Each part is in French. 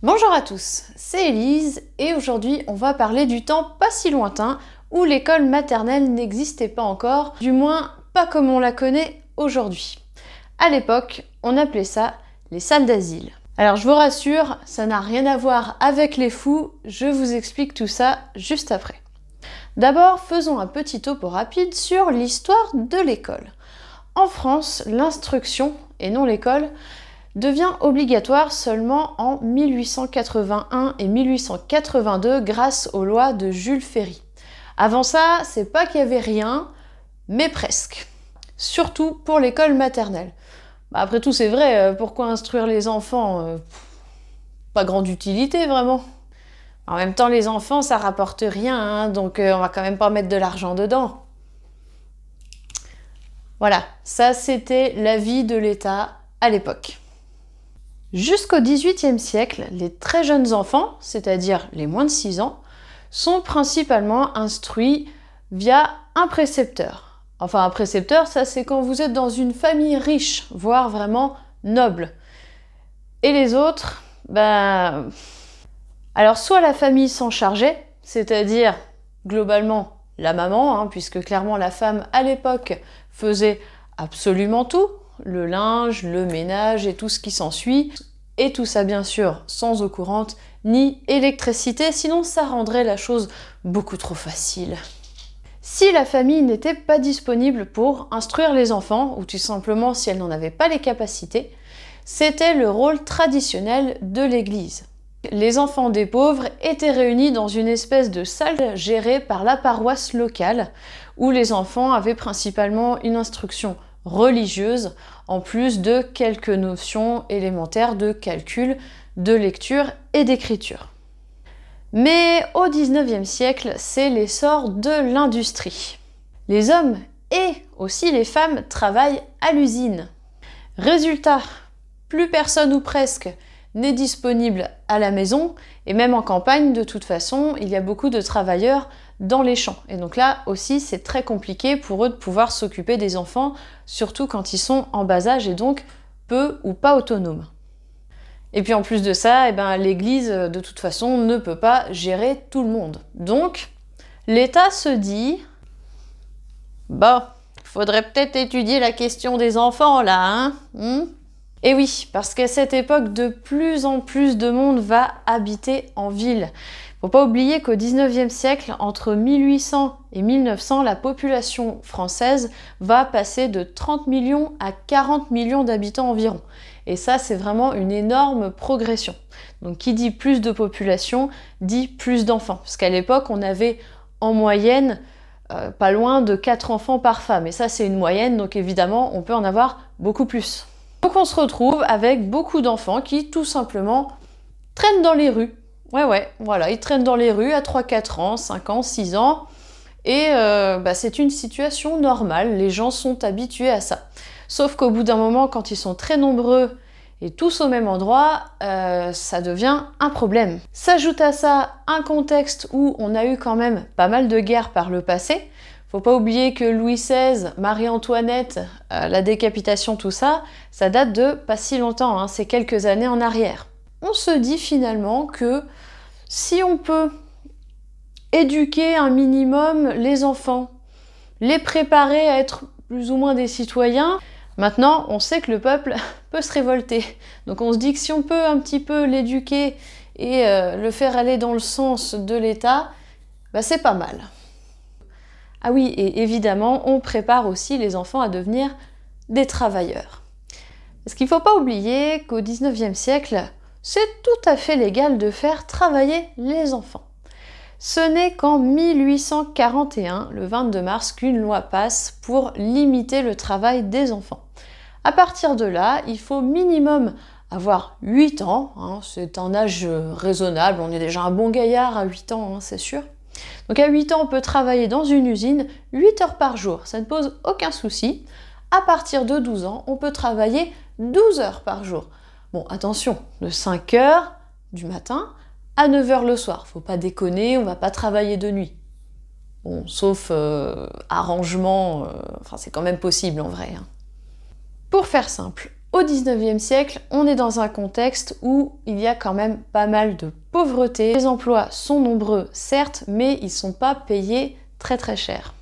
Bonjour à tous, c'est Elise et aujourd'hui on va parler du temps pas si lointain où l'école maternelle n'existait pas encore, du moins pas comme on la connaît aujourd'hui. À l'époque, on appelait ça les salles d'asile. Alors je vous rassure, ça n'a rien à voir avec les fous, je vous explique tout ça juste après. D'abord, faisons un petit topo rapide sur l'histoire de l'école. En France, l'instruction, et non l'école, devient obligatoire seulement en 1881 et 1882 grâce aux lois de Jules Ferry. Avant ça, c'est pas qu'il y avait rien, mais presque. Surtout pour l'école maternelle. Bah, après tout, c'est vrai, euh, pourquoi instruire les enfants euh, Pas grande utilité vraiment. En même temps, les enfants, ça rapporte rien, hein, donc euh, on va quand même pas mettre de l'argent dedans. Voilà, ça c'était l'avis de l'État à l'époque. Jusqu'au XVIIIe siècle, les très jeunes enfants, c'est-à-dire les moins de 6 ans, sont principalement instruits via un précepteur. Enfin, un précepteur, ça c'est quand vous êtes dans une famille riche, voire vraiment noble. Et les autres, ben... Alors soit la famille s'en chargeait, c'est-à-dire globalement la maman, hein, puisque clairement la femme à l'époque faisait absolument tout, le linge, le ménage et tout ce qui s'ensuit. Et tout ça bien sûr sans eau courante ni électricité, sinon ça rendrait la chose beaucoup trop facile. Si la famille n'était pas disponible pour instruire les enfants, ou tout simplement si elle n'en avait pas les capacités, c'était le rôle traditionnel de l'Église. Les enfants des pauvres étaient réunis dans une espèce de salle gérée par la paroisse locale, où les enfants avaient principalement une instruction religieuse, en plus de quelques notions élémentaires de calcul, de lecture et d'écriture. Mais au 19e siècle, c'est l'essor de l'industrie. Les hommes et aussi les femmes travaillent à l'usine. Résultat, plus personne ou presque n'est disponible à la maison et même en campagne de toute façon, il y a beaucoup de travailleurs dans les champs. Et donc là aussi, c'est très compliqué pour eux de pouvoir s'occuper des enfants, surtout quand ils sont en bas âge et donc peu ou pas autonomes. Et puis en plus de ça, eh ben, l'Église, euh, de toute façon, ne peut pas gérer tout le monde. Donc, l'État se dit, bah, faudrait peut-être étudier la question des enfants là, hein, hmm. et oui, parce qu'à cette époque, de plus en plus de monde va habiter en ville. Faut pas oublier qu'au 19e siècle, entre 1800 et 1900, la population française va passer de 30 millions à 40 millions d'habitants environ. Et ça, c'est vraiment une énorme progression. Donc qui dit plus de population, dit plus d'enfants. Parce qu'à l'époque, on avait en moyenne euh, pas loin de 4 enfants par femme. Et ça, c'est une moyenne, donc évidemment, on peut en avoir beaucoup plus. Donc on se retrouve avec beaucoup d'enfants qui tout simplement traînent dans les rues, Ouais, ouais, voilà, ils traînent dans les rues à 3, 4 ans, 5 ans, 6 ans. Et euh, bah, c'est une situation normale, les gens sont habitués à ça. Sauf qu'au bout d'un moment, quand ils sont très nombreux et tous au même endroit, euh, ça devient un problème. S'ajoute à ça un contexte où on a eu quand même pas mal de guerres par le passé. Faut pas oublier que Louis XVI, Marie-Antoinette, euh, la décapitation, tout ça, ça date de pas si longtemps, hein, c'est quelques années en arrière on se dit finalement que si on peut éduquer un minimum les enfants, les préparer à être plus ou moins des citoyens, maintenant on sait que le peuple peut se révolter. Donc on se dit que si on peut un petit peu l'éduquer et euh, le faire aller dans le sens de l'État, bah, c'est pas mal. Ah oui, et évidemment, on prépare aussi les enfants à devenir des travailleurs. Parce qu'il ne faut pas oublier qu'au 19 siècle, c'est tout à fait légal de faire travailler les enfants. Ce n'est qu'en 1841, le 22 mars, qu'une loi passe pour limiter le travail des enfants. À partir de là, il faut minimum avoir 8 ans, hein, c'est un âge euh, raisonnable, on est déjà un bon gaillard à 8 ans, hein, c'est sûr. Donc à 8 ans, on peut travailler dans une usine 8 heures par jour, ça ne pose aucun souci. À partir de 12 ans, on peut travailler 12 heures par jour. Bon, attention, de 5h du matin à 9h le soir. Faut pas déconner, on va pas travailler de nuit. Bon, sauf euh, arrangement, euh, enfin c'est quand même possible en vrai. Hein. Pour faire simple, au 19e siècle, on est dans un contexte où il y a quand même pas mal de pauvreté. Les emplois sont nombreux, certes, mais ils sont pas payés très très cher.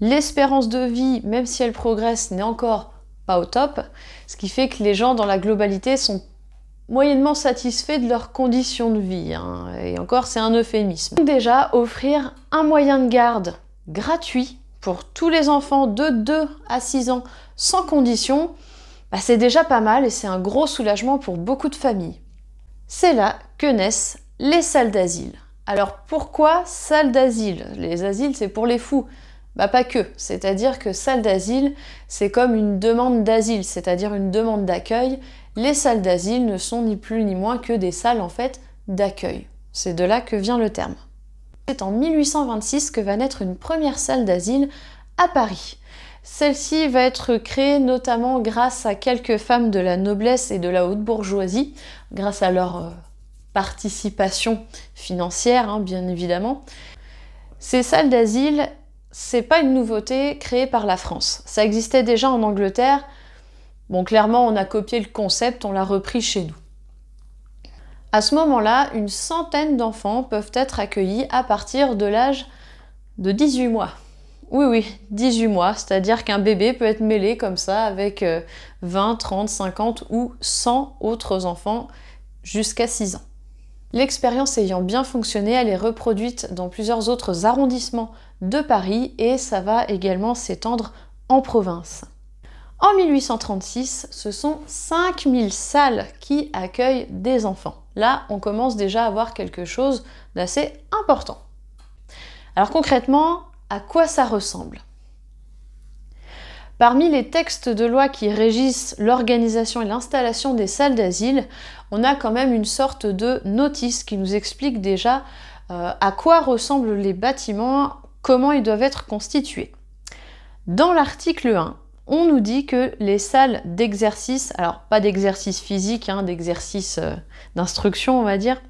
L'espérance de vie, même si elle progresse, n'est encore au top, ce qui fait que les gens dans la globalité sont moyennement satisfaits de leurs conditions de vie. Hein. Et encore, c'est un euphémisme. Donc déjà, offrir un moyen de garde gratuit pour tous les enfants de 2 à 6 ans sans condition, bah, c'est déjà pas mal et c'est un gros soulagement pour beaucoup de familles. C'est là que naissent les salles d'asile. Alors pourquoi salles d'asile Les asiles, c'est pour les fous. Bah, pas que, c'est-à-dire que salle d'asile, c'est comme une demande d'asile, c'est-à-dire une demande d'accueil. Les salles d'asile ne sont ni plus ni moins que des salles en fait d'accueil. C'est de là que vient le terme. C'est en 1826 que va naître une première salle d'asile à Paris. Celle-ci va être créée notamment grâce à quelques femmes de la noblesse et de la haute bourgeoisie, grâce à leur euh, participation financière, hein, bien évidemment. Ces salles d'asile, c'est pas une nouveauté créée par la France. Ça existait déjà en Angleterre. Bon, clairement, on a copié le concept, on l'a repris chez nous. À ce moment-là, une centaine d'enfants peuvent être accueillis à partir de l'âge de 18 mois. Oui, oui, 18 mois, c'est-à-dire qu'un bébé peut être mêlé comme ça avec 20, 30, 50 ou 100 autres enfants jusqu'à 6 ans. L'expérience ayant bien fonctionné, elle est reproduite dans plusieurs autres arrondissements de Paris et ça va également s'étendre en province. En 1836, ce sont 5000 salles qui accueillent des enfants. Là, on commence déjà à voir quelque chose d'assez important. Alors concrètement, à quoi ça ressemble Parmi les textes de loi qui régissent l'organisation et l'installation des salles d'asile, on a quand même une sorte de notice qui nous explique déjà euh, à quoi ressemblent les bâtiments, comment ils doivent être constitués. Dans l'article 1, on nous dit que les salles d'exercice, alors pas d'exercice physique, hein, d'exercice euh, d'instruction on va dire,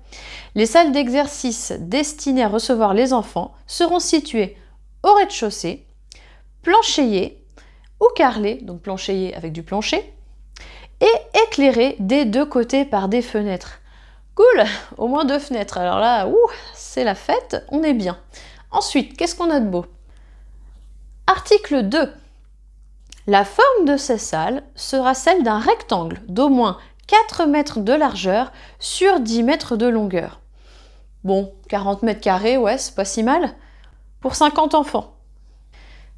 les salles d'exercice destinées à recevoir les enfants seront situées au rez-de-chaussée, planchéiées, ou carrelé, donc planchéier avec du plancher, et éclairé des deux côtés par des fenêtres. Cool, au moins deux fenêtres. Alors là, c'est la fête, on est bien. Ensuite, qu'est-ce qu'on a de beau Article 2. La forme de ces salles sera celle d'un rectangle d'au moins 4 mètres de largeur sur 10 mètres de longueur. Bon, 40 mètres carrés, ouais, c'est pas si mal. Pour 50 enfants.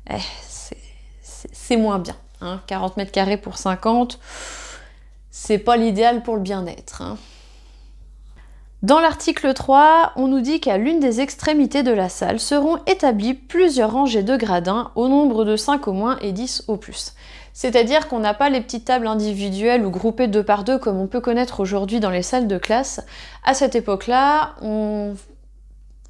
Eh, c'est moins bien. 40 hein. mètres carrés pour 50, c'est pas l'idéal pour le bien-être. Hein. Dans l'article 3, on nous dit qu'à l'une des extrémités de la salle seront établies plusieurs rangées de gradins au nombre de 5 au moins et 10 au plus. C'est-à-dire qu'on n'a pas les petites tables individuelles ou groupées deux par deux comme on peut connaître aujourd'hui dans les salles de classe. À cette époque-là, on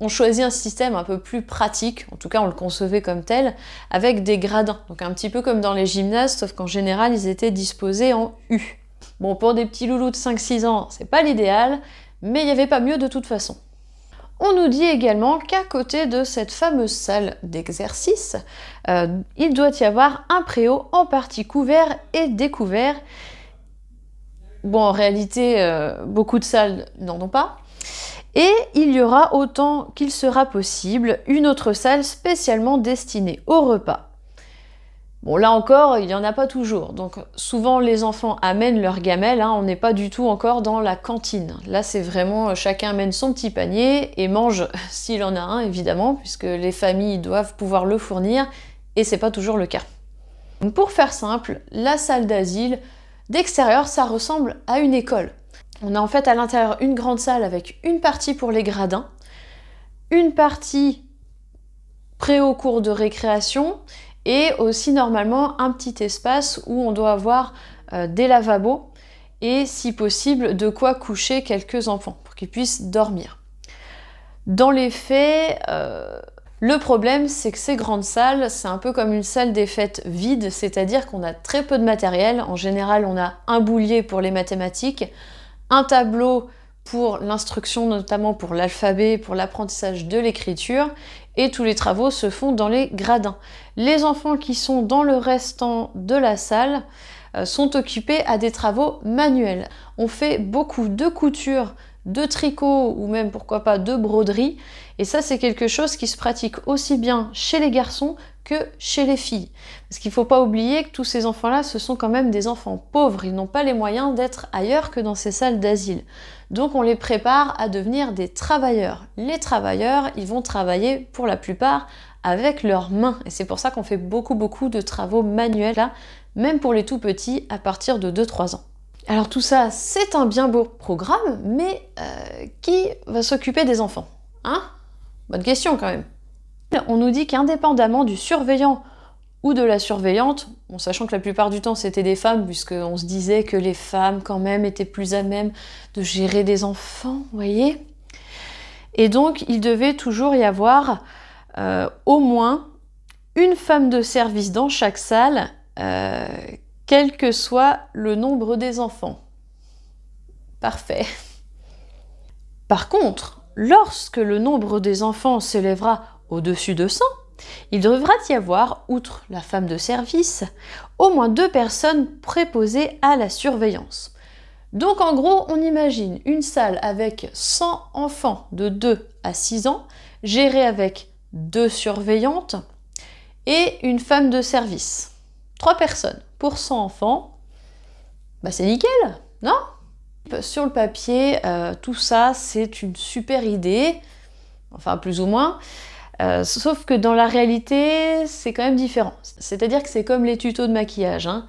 on choisit un système un peu plus pratique, en tout cas on le concevait comme tel, avec des gradins. Donc un petit peu comme dans les gymnases, sauf qu'en général ils étaient disposés en U. Bon, pour des petits loulous de 5-6 ans, c'est pas l'idéal, mais il n'y avait pas mieux de toute façon. On nous dit également qu'à côté de cette fameuse salle d'exercice, euh, il doit y avoir un préau en partie couvert et découvert. Bon, en réalité, euh, beaucoup de salles n'en ont pas, et il y aura autant qu'il sera possible une autre salle spécialement destinée au repas. Bon, là encore, il n'y en a pas toujours. Donc, souvent, les enfants amènent leur gamelle. Hein. on n'est pas du tout encore dans la cantine. Là, c'est vraiment euh, chacun amène son petit panier et mange s'il en a un, évidemment, puisque les familles doivent pouvoir le fournir et c'est pas toujours le cas. pour faire simple, la salle d'asile d'extérieur, ça ressemble à une école. On a en fait à l'intérieur une grande salle avec une partie pour les gradins, une partie pré au cours de récréation et aussi normalement un petit espace où on doit avoir euh, des lavabos et si possible de quoi coucher quelques enfants pour qu'ils puissent dormir. Dans les faits, euh, le problème c'est que ces grandes salles, c'est un peu comme une salle des fêtes vide, c'est-à-dire qu'on a très peu de matériel. En général, on a un boulier pour les mathématiques, un tableau pour l'instruction, notamment pour l'alphabet, pour l'apprentissage de l'écriture, et tous les travaux se font dans les gradins. Les enfants qui sont dans le restant de la salle euh, sont occupés à des travaux manuels. On fait beaucoup de couture, de tricot ou même pourquoi pas de broderie, et ça c'est quelque chose qui se pratique aussi bien chez les garçons que chez les filles. Parce qu'il ne faut pas oublier que tous ces enfants-là, ce sont quand même des enfants pauvres. Ils n'ont pas les moyens d'être ailleurs que dans ces salles d'asile. Donc on les prépare à devenir des travailleurs. Les travailleurs, ils vont travailler pour la plupart avec leurs mains. Et c'est pour ça qu'on fait beaucoup, beaucoup de travaux manuels là, même pour les tout petits à partir de 2-3 ans. Alors tout ça, c'est un bien beau programme, mais euh, qui va s'occuper des enfants Hein Bonne question quand même on nous dit qu'indépendamment du surveillant ou de la surveillante, en sachant que la plupart du temps c'était des femmes, puisqu'on se disait que les femmes quand même étaient plus à même de gérer des enfants, vous voyez Et donc il devait toujours y avoir euh, au moins une femme de service dans chaque salle, euh, quel que soit le nombre des enfants. Parfait. Par contre, lorsque le nombre des enfants s'élèvera au-dessus de 100, il devra y avoir, outre la femme de service, au moins deux personnes préposées à la surveillance. Donc en gros, on imagine une salle avec 100 enfants de 2 à 6 ans, gérée avec deux surveillantes et une femme de service. Trois personnes pour 100 enfants. Bah c'est nickel, non Sur le papier, euh, tout ça, c'est une super idée, enfin plus ou moins. Euh, sauf que dans la réalité, c'est quand même différent. C'est-à-dire que c'est comme les tutos de maquillage. Hein.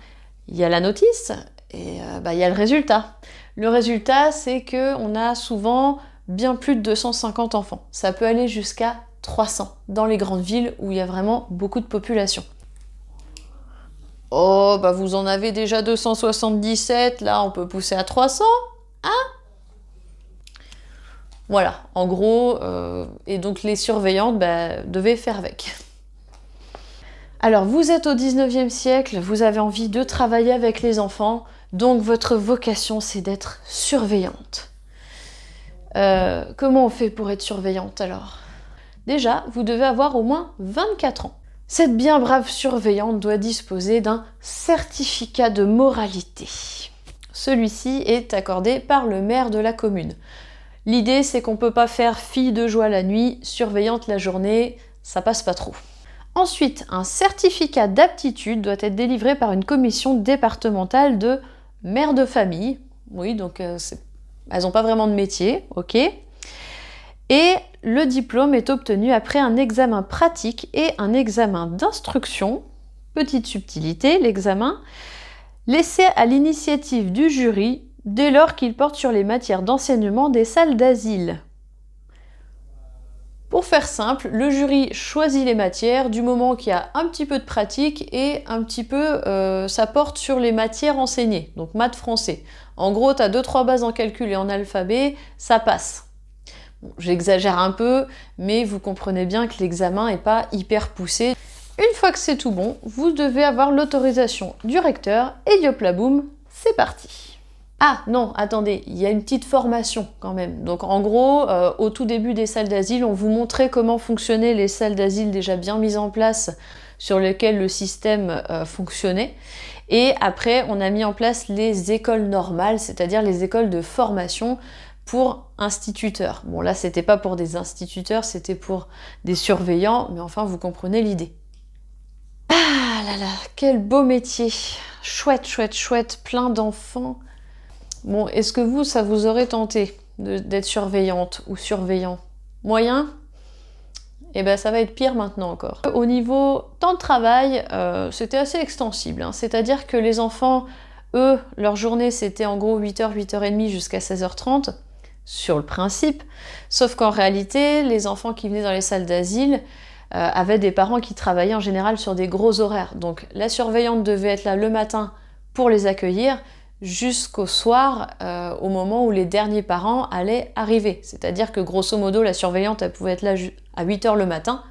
Il y a la notice et euh, bah, il y a le résultat. Le résultat, c'est que on a souvent bien plus de 250 enfants. Ça peut aller jusqu'à 300 dans les grandes villes où il y a vraiment beaucoup de population. Oh, bah vous en avez déjà 277, là on peut pousser à 300, hein voilà, en gros, euh, et donc les surveillantes bah, devaient faire avec. Alors vous êtes au 19e siècle, vous avez envie de travailler avec les enfants, donc votre vocation c'est d'être surveillante. Euh, comment on fait pour être surveillante alors Déjà, vous devez avoir au moins 24 ans. Cette bien brave surveillante doit disposer d'un certificat de moralité. Celui-ci est accordé par le maire de la commune. L'idée, c'est qu'on peut pas faire fille de joie la nuit, surveillante la journée, ça passe pas trop. Ensuite, un certificat d'aptitude doit être délivré par une commission départementale de mère de famille. Oui, donc euh, elles n'ont pas vraiment de métier, ok. Et le diplôme est obtenu après un examen pratique et un examen d'instruction. Petite subtilité, l'examen laissé à l'initiative du jury dès lors qu'il porte sur les matières d'enseignement des salles d'asile. Pour faire simple, le jury choisit les matières du moment qu'il y a un petit peu de pratique et un petit peu euh, ça porte sur les matières enseignées, donc maths français. En gros, tu as 2-3 bases en calcul et en alphabet, ça passe. J'exagère un peu, mais vous comprenez bien que l'examen n'est pas hyper poussé. Une fois que c'est tout bon, vous devez avoir l'autorisation du recteur et diop boum, c'est parti ah non, attendez, il y a une petite formation quand même. Donc en gros, euh, au tout début des salles d'asile, on vous montrait comment fonctionnaient les salles d'asile déjà bien mises en place sur lesquelles le système euh, fonctionnait. Et après, on a mis en place les écoles normales, c'est-à-dire les écoles de formation pour instituteurs. Bon là, c'était pas pour des instituteurs, c'était pour des surveillants, mais enfin, vous comprenez l'idée. Ah là là, quel beau métier. Chouette, chouette, chouette, plein d'enfants. Bon, est-ce que vous, ça vous aurait tenté d'être surveillante ou surveillant Moyen Eh bien, ça va être pire maintenant encore. Au niveau temps de travail, euh, c'était assez extensible. Hein. C'est-à-dire que les enfants, eux, leur journée, c'était en gros 8h, 8h30 jusqu'à 16h30 sur le principe, sauf qu'en réalité, les enfants qui venaient dans les salles d'asile, euh, avaient des parents qui travaillaient en général sur des gros horaires. Donc la surveillante devait être là le matin pour les accueillir, jusqu'au soir, euh, au moment où les derniers parents allaient arriver. C'est-à-dire que grosso modo, la surveillante, elle pouvait être là à 8h le matin,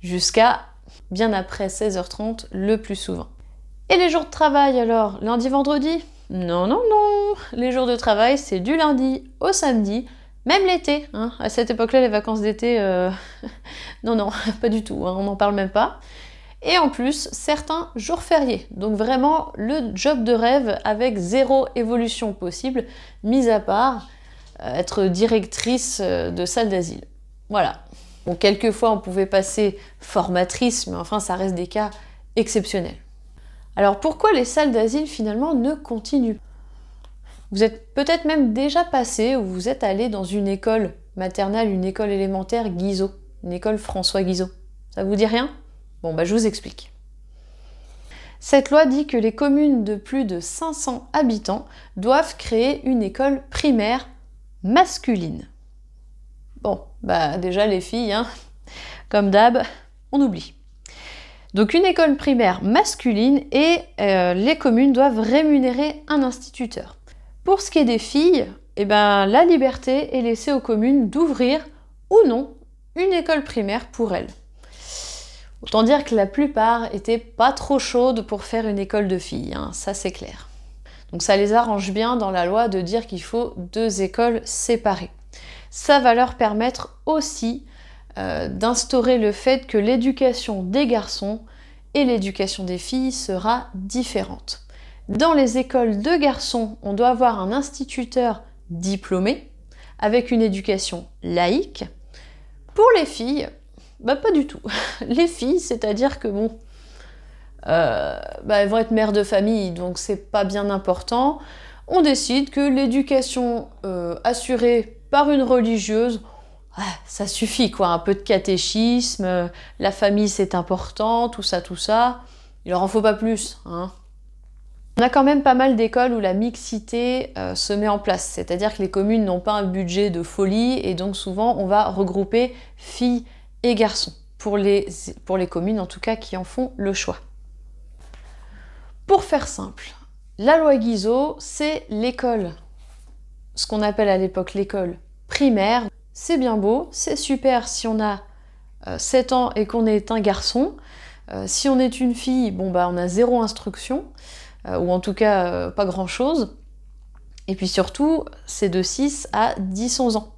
jusqu'à bien après 16h30 le plus souvent. Et les jours de travail alors Lundi, vendredi Non, non, non Les jours de travail, c'est du lundi au samedi, même l'été. Hein. À cette époque-là, les vacances d'été, euh, non, non, pas du tout, hein. on n'en parle même pas et en plus certains jours fériés. Donc vraiment le job de rêve avec zéro évolution possible, mis à part euh, être directrice euh, de salle d'asile. Voilà. Bon, quelquefois on pouvait passer formatrice, mais enfin ça reste des cas exceptionnels. Alors pourquoi les salles d'asile finalement ne continuent Vous êtes peut-être même déjà passé ou vous êtes allé dans une école maternelle, une école élémentaire Guizot, une école François Guizot. Ça vous dit rien Bon, bah, je vous explique. Cette loi dit que les communes de plus de 500 habitants doivent créer une école primaire masculine. Bon, bah déjà les filles, hein, comme d'hab, on oublie. Donc une école primaire masculine et euh, les communes doivent rémunérer un instituteur. Pour ce qui est des filles, eh ben, la liberté est laissée aux communes d'ouvrir ou non une école primaire pour elles. Autant dire que la plupart étaient pas trop chaudes pour faire une école de filles, hein, ça c'est clair. Donc ça les arrange bien dans la loi de dire qu'il faut deux écoles séparées. Ça va leur permettre aussi euh, d'instaurer le fait que l'éducation des garçons et l'éducation des filles sera différente. Dans les écoles de garçons, on doit avoir un instituteur diplômé avec une éducation laïque. Pour les filles, bah pas du tout. Les filles, c'est-à-dire que bon, euh, bah, elles vont être mères de famille, donc c'est pas bien important. On décide que l'éducation euh, assurée par une religieuse, ah, ça suffit quoi, un peu de catéchisme, euh, la famille c'est important, tout ça, tout ça. Il leur en faut pas plus. Hein. On a quand même pas mal d'écoles où la mixité se met en place, c'est-à-dire que les communes n'ont pas un budget de folie et donc souvent on va regrouper filles garçons, pour les, pour les communes en tout cas qui en font le choix. Pour faire simple, la loi Guizot, c'est l'école. Ce qu'on appelle à l'époque l'école primaire. C'est bien beau, c'est super si on a 7 euh, ans et qu'on est un garçon. Euh, si on est une fille, bon bah on a zéro instruction, euh, ou en tout cas pas grand chose. Et puis surtout, c'est de 6 à 10-11 ans.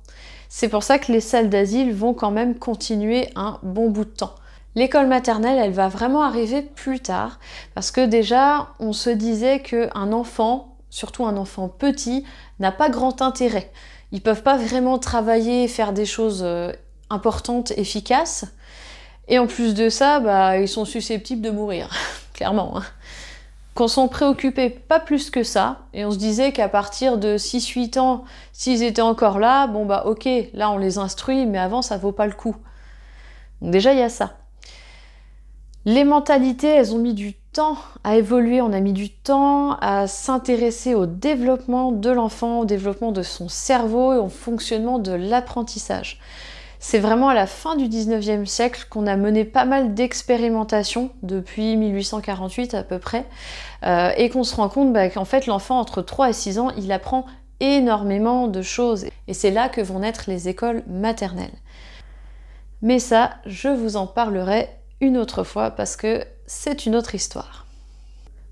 C'est pour ça que les salles d'asile vont quand même continuer un bon bout de temps. L'école maternelle, elle va vraiment arriver plus tard, parce que déjà, on se disait qu'un enfant, surtout un enfant petit, n'a pas grand intérêt. Ils peuvent pas vraiment travailler, faire des choses euh, importantes, efficaces. Et en plus de ça, bah, ils sont susceptibles de mourir, clairement. Hein qu'on s'en préoccupait pas plus que ça, et on se disait qu'à partir de 6-8 ans, s'ils étaient encore là, bon bah ok, là on les instruit, mais avant ça vaut pas le coup. Donc déjà il y a ça. Les mentalités, elles ont mis du temps à évoluer, on a mis du temps à s'intéresser au développement de l'enfant, au développement de son cerveau et au fonctionnement de l'apprentissage. C'est vraiment à la fin du 19e siècle qu'on a mené pas mal d'expérimentations depuis 1848 à peu près euh, et qu'on se rend compte bah, qu'en fait l'enfant entre 3 et 6 ans il apprend énormément de choses et c'est là que vont naître les écoles maternelles. Mais ça, je vous en parlerai une autre fois parce que c'est une autre histoire.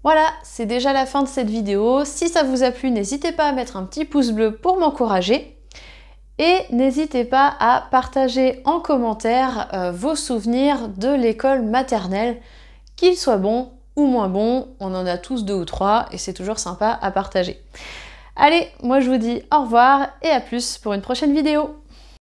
Voilà, c'est déjà la fin de cette vidéo. Si ça vous a plu, n'hésitez pas à mettre un petit pouce bleu pour m'encourager. Et n'hésitez pas à partager en commentaire euh, vos souvenirs de l'école maternelle, qu'ils soient bons ou moins bons, on en a tous deux ou trois et c'est toujours sympa à partager. Allez, moi je vous dis au revoir et à plus pour une prochaine vidéo.